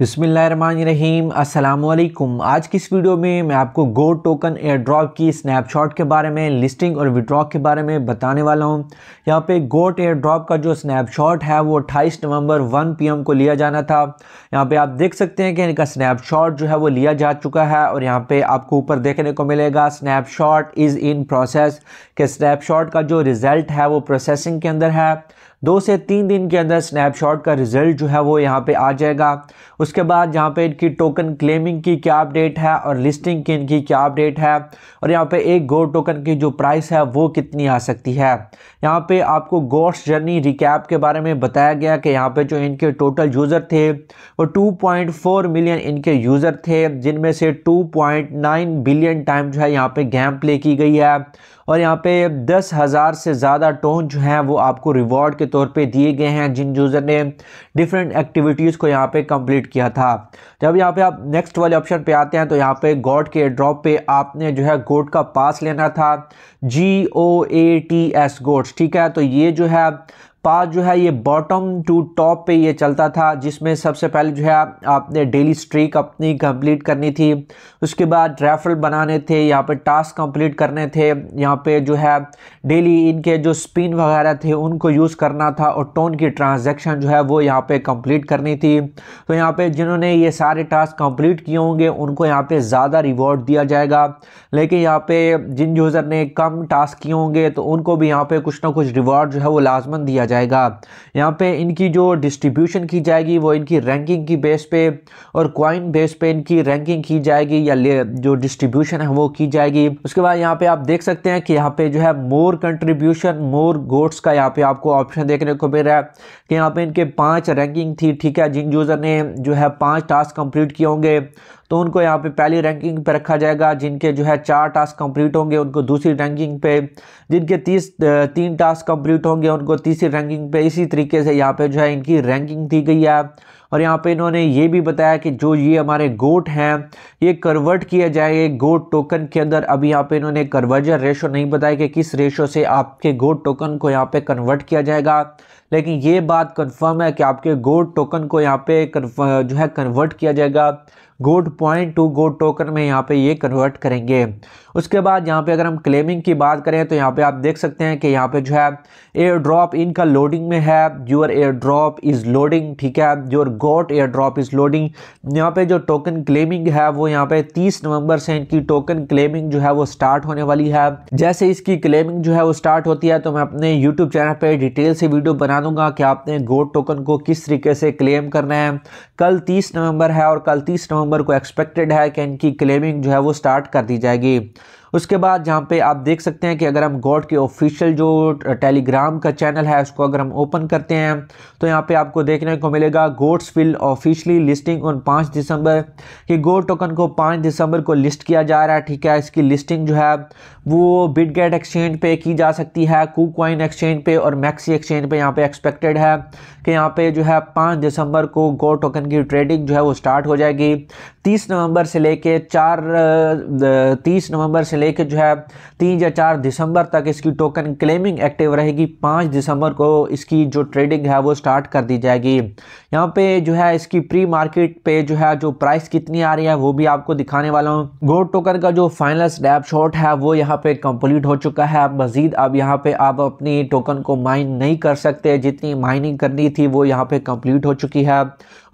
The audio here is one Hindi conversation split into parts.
बिसमीम अल्लाम आज की इस वीडियो में मैं आपको गो टोकन एयर ड्रॉप की स्नैपशॉट के बारे में लिस्टिंग और विड्रॉ के बारे में बताने वाला हूं यहाँ पे गोट एयर ड्रॉप का जो स्नैपशॉट है वो 28 नवंबर 1 पीएम को लिया जाना था यहाँ पे आप देख सकते हैं कि इनका स्नैपशॉट जो है वो लिया जा चुका है और यहाँ पर आपको ऊपर देखने को मिलेगा स्नैपशॉट इज़ इन प्रोसेस के स्नैपशॉट का जो रिज़ल्ट है वो प्रोसेसिंग के अंदर है दो से तीन दिन के अंदर स्नैपशॉट का रिज़ल्ट जो है वो यहाँ पे आ जाएगा उसके बाद यहाँ पे इनकी टोकन क्लेमिंग की क्या अपडेट है और लिस्टिंग की इनकी क्या अपडेट है और यहाँ पे एक गो टोकन की जो प्राइस है वो कितनी आ सकती है यहाँ पे आपको गोस जर्नी रिकैप के बारे में बताया गया कि यहाँ पे जो इनके टोटल यूज़र थे वो टू मिलियन इनके यूज़र थे जिनमें से टू बिलियन टाइम जो है यहाँ पे गैम प्ले की गई है और यहाँ पे दस हज़ार से ज़्यादा टोन जो हैं वो आपको रिवॉर्ड के तौर पे दिए गए हैं जिन यूज़र ने डिफरेंट एक्टिविटीज़ को यहाँ पे कंप्लीट किया था जब यहाँ पे आप नेक्स्ट वाले ऑप्शन पे आते हैं तो यहाँ पे गॉड के ड्रॉप पे आपने जो है गोट का पास लेना था G O A T S goats ठीक है तो ये जो है पास जो है ये बॉटम टू टॉप पे ये चलता था जिसमें सबसे पहले जो है आपने डेली स्ट्रीक अपनी कंप्लीट करनी थी उसके बाद रेफरल बनाने थे यहाँ पे टास्क कंप्लीट करने थे यहाँ पे जो है डेली इनके जो स्पिन वगैरह थे उनको यूज़ करना था और टोन की ट्रांजैक्शन जो है वो यहाँ पे कंप्लीट करनी थी तो यहाँ पर जिन्होंने ये सारे टास्क कम्प्लीट किए होंगे उनको यहाँ पर ज़्यादा रिवॉर्ड दिया जाएगा लेकिन यहाँ पर जिन यूज़र ने कम टास्क किए होंगे तो उनको भी यहाँ पर कुछ ना कुछ रिवॉर्ड जो है वो लाजमन दिया जाएगा यहाँ पे इनकी जो डिस्ट्रीब्यूशन की जाएगी वो इनकी रैंकिंग की बेस पे और क्वाइन बेस पे इनकी रैंकिंग की जाएगी या जो डिस्ट्रीब्यूशन है वो की जाएगी उसके बाद यहाँ पे आप देख सकते हैं कि यहाँ पे जो है मोर कंट्रीब्यूशन मोर गोड्स का यहाँ पे आपको ऑप्शन देखने को मिल रहा है कि यहाँ पे इनके पांच रैंकिंग थी ठीक है जिन यूज़र ने जो है पांच टास्क कंप्लीट किए होंगे तो उनको यहाँ पे पहली रैंकिंग पे रखा जाएगा जिनके जो है चार टास्क कंप्लीट होंगे उनको दूसरी रैंकिंग पे जिनके तीस तीन टास्क कंप्लीट होंगे उनको तीसरी रैंकिंग पे इसी तरीके से यहाँ पे जो है इनकी रैंकिंग दी गई है और यहाँ पे इन्होंने ये भी बताया कि जो ये हमारे गोट हैं ये कन्वर्ट किया जाए गोट टोकन के अंदर अभी यहाँ पे इन्होंने कन्वर्जन रेशो नहीं बताया कि किस रेशो से आपके गोट टोकन को यहाँ पे कन्वर्ट किया जाएगा लेकिन ये बात कन्फर्म है कि आपके गोट टोकन को यहाँ पे जो है कन्वर्ट किया जाएगा goat point to goat token में यहाँ पे ये कन्वर्ट करेंगे उसके बाद यहाँ पे अगर हम क्लेमिंग की बात करें तो यहाँ पे आप देख सकते हैं कि यहाँ पे जो है एयर ड्रॉप इनका लोडिंग में है your airdrop is loading ठीक है your goat airdrop is loading यहाँ पे जो टोकन क्लेमिंग है वो यहाँ पे 30 नवंबर से इनकी टोकन क्लेमिंग जो है वो स्टार्ट होने वाली है जैसे इसकी क्लेमिंग जो है वो स्टार्ट होती है तो मैं अपने यूट्यूब चैनल पर डिटेल से वीडियो बना दूंगा कि आपने गोट टोकन को किस तरीके से क्लेम करना है कल तीस नवंबर है और कल तीस नवंबर को एक्सपेक्टेड है कि इनकी क्लेमिंग जो है वो स्टार्ट कर दी जाएगी उसके बाद जहाँ पे आप देख सकते हैं कि अगर हम गॉड के ऑफिशियल जो टेलीग्राम का चैनल है उसको अगर हम ओपन करते हैं तो यहाँ पे आपको देखने को मिलेगा goats will officially listing on पाँच दिसंबर ये गोल्ड टोकन को पाँच दिसंबर को लिस्ट किया जा रहा है ठीक है इसकी लिस्टिंग जो है वो बिटगेट एक्सचेंज पे की जा सकती है कुकवाइन एक्सचेंज पे और मैक्सी एक्सचेंज पे यहाँ पे एक्सपेक्टेड है कि यहाँ पे जो है पाँच दिसंबर को गोल्ड टोकन की ट्रेडिंग जो है वो स्टार्ट हो जाएगी तीस नवंबर से लेके चार तीस नवंबर से लेकर जो है तीन या चार दिसंबर तक इसकी टोकन क्लेमिंग एक्टिव रहेगी पाँच दिसंबर को इसकी जो ट्रेडिंग है वो स्टार्ट कर दी जाएगी यहाँ पे जो है इसकी प्री मार्केट पे जो है जो प्राइस कितनी आ रही है वो भी आपको दिखाने वाला हूँ गोड टोकर का जो फाइनल स्नैप शॉट है वो यहाँ पे कंप्लीट हो चुका है अब मजीद अब यहाँ पे आप अपनी टोकन को माइन नहीं कर सकते जितनी माइनिंग करनी थी वो यहाँ पे कंप्लीट हो चुकी है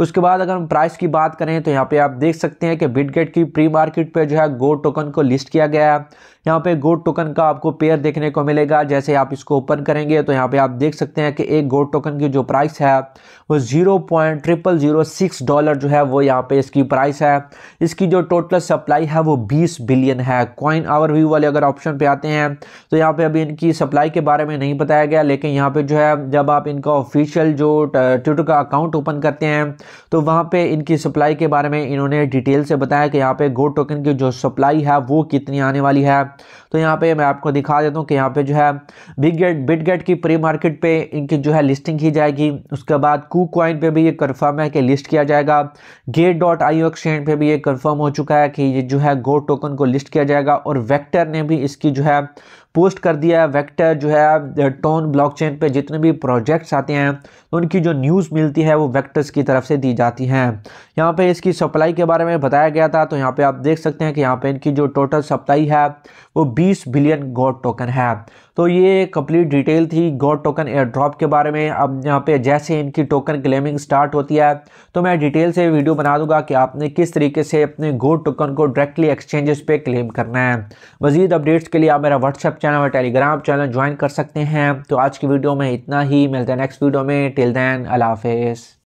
उसके बाद अगर हम प्राइस की बात करें तो यहाँ पे आप देख सकते हैं कि बिटगेट की प्री मार्केट पे जो है गोड टोकन को लिस्ट किया गया है यहाँ पे गोड टोकन का आपको पेयर देखने को मिलेगा जैसे आप इसको ओपन करेंगे तो यहाँ पे आप देख सकते हैं कि एक गोड टोकन की जो प्राइस है वो zero point triple zero six dollar जो है वो यहाँ पे इसकी प्राइस है इसकी जो टोटल सप्लाई है वो बीस बिलियन है कॉइन आवर व्यू वाले अगर ऑप्शन पे आते हैं तो यहाँ पे अभी इनकी सप्लाई के बारे में नहीं बताया गया लेकिन यहाँ पे जो है जब आप इनका ऑफिशियल जो ट्विटर का अकाउंट ओपन करते हैं तो वहाँ पे इनकी सप्लाई के बारे में इन्होंने डिटेल से बताया कि यहाँ पे गोड टोकन की जो सप्लाई है वो कितनी आने वाली है तो यहाँ पे मैं आपको दिखा देता हूँ कि यहाँ पे जो है बिग गेट बिट गेट की प्री मार्केट पे इनकी जो है लिस्टिंग की जाएगी उसके बाद कू कॉइन पे भी ये कन्फर्म है कि लिस्ट किया जाएगा गेट डॉट आई एक्सचेंज पर भी ये कन्फर्म हो चुका है कि ये जो है गो टोकन को लिस्ट किया जाएगा और वैक्टर ने भी इसकी जो है पोस्ट कर दिया है वेक्टर जो है टोन ब्लॉकचेन पे जितने भी प्रोजेक्ट्स आते हैं तो उनकी जो न्यूज़ मिलती है वो वेक्टर्स की तरफ से दी जाती हैं यहाँ पे इसकी सप्लाई के बारे में बताया गया था तो यहाँ पे आप देख सकते हैं कि यहाँ पे इनकी जो टोटल सप्लाई है वो 20 बिलियन गोड टोकन है तो ये कंप्लीट डिटेल थी गॉड टोकन एयर ड्रॉप के बारे में अब यहाँ पे जैसे इनकी टोकन क्लेमिंग स्टार्ट होती है तो मैं डिटेल से वीडियो बना दूंगा कि आपने किस तरीके से अपने गोड टोकन को डायरेक्टली एक्सचेंजेस पे क्लेम करना है मजीद अपडेट्स के लिए आप मेरा व्हाट्सअप चैनल और टेलीग्राम चैनल ज्वाइन कर सकते हैं तो आज की वीडियो में इतना ही मिलता है नेक्स्ट वीडियो में टिल दैन अला